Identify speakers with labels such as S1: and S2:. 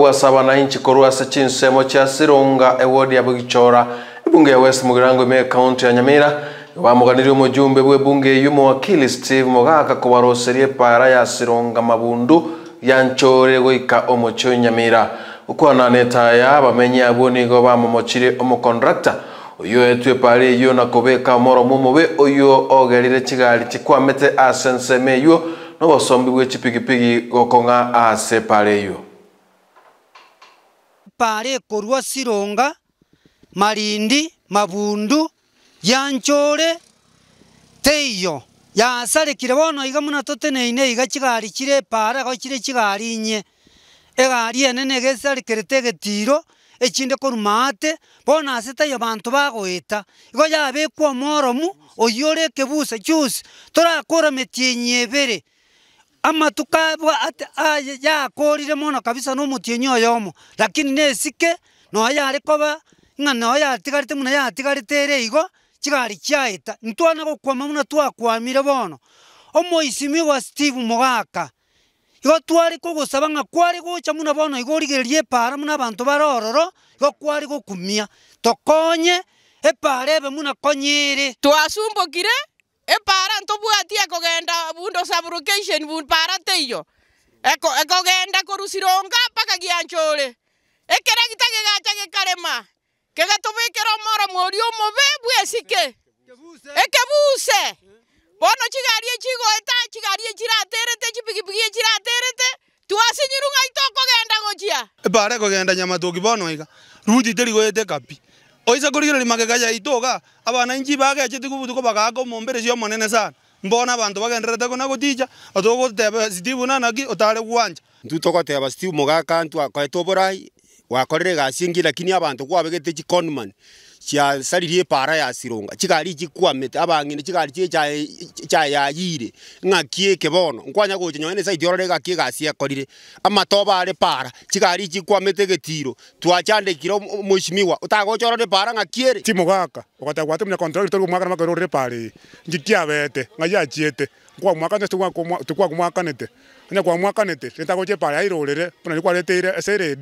S1: kuwasaba nanchi korwasa chinsemo cha sirunga ewodi ya bugichora ebunge ya west mugirango ime kaunti ya nyamira bamuganirie bunge yumo wakili steve mogaka kubaroserie para ya sironga mabundu yanchore goika omochio nyamira okwana netaya bamenye abwo nigo bamomochire omocontractor oyo etwe pare eyo nakobeka omoromo omobe oyo ogerire chigari chikwamete ase ensemo eyo n'obosombi bw'echipigipigi gokong'a ase pare eyo
S2: pareko rwa sironga marindi mabundu yanchore teiyo yasarekire bono iga muna totene toteneine iga chigari chire para go chire chigari nye egari enene gesarekerete egetiro echinde koruma ate bono ase taiyo banto bagoeta igo yabekwa omoromu oyio ore ekebusa chuse torakora emeti enye ebere tukabwa ati aye yakorire mono kabisa no omotienyi oyo omo lakini na esike noyo yare koba ng'ana noyo yatigarete muna yatigarete ere igo chigari chiaeta ntwana gokwama muna twakwamire bono isimi wa steve mogaka igo ko gusaba ng'a kware cha muna bono igo origereria epara muna bantu barororo ororo kwari kware kumia tokonye epara
S3: ebe muna konyire twasumbogire twasumbokire epara ntobwati ekogenda bundo sabrucation bumpara teiyo ekogenda korusironga mpaka gianchore ekere gita gigacha gikarema kegetubikera omoro mwori omobe bwesike ekebuse bono chigari echigoeta chigari echiraterete chipigipigi echiraterete twasinyiru ng'aito okogenda gochia
S4: ebara ekogenda nyamatoki bono iga ruji terigoete kapi oisa kurigiro limagega yaitoga abananchi bagechete kobutuko bagakoma mberesio monene sana mbona abanto bagenderete kuna gotija otogoteba steve nanaki otare gwanja teba steve mogaka ntwakoete oborai wakorire egasi engi lakini abanto kwabegete chiconman cyasaririe para ya sironga chikari chikwamete abang'ine chikari chie chayayire ng'akie kebono nkwanya gochinyone saidi orore gakie gasi ekorire amatoba are para chikari chikwamete getiro twachandekire mweshimiwa otagochorore para ng'akiere timo gaka ogotagwatemenya contract tori gomwakana makerorire pare inchi kiabete ng'ayachiete nkwamwakanete twakwakumwakanete anya kwamwakanete netagoche pare airorere buna nikwareteire ase eredio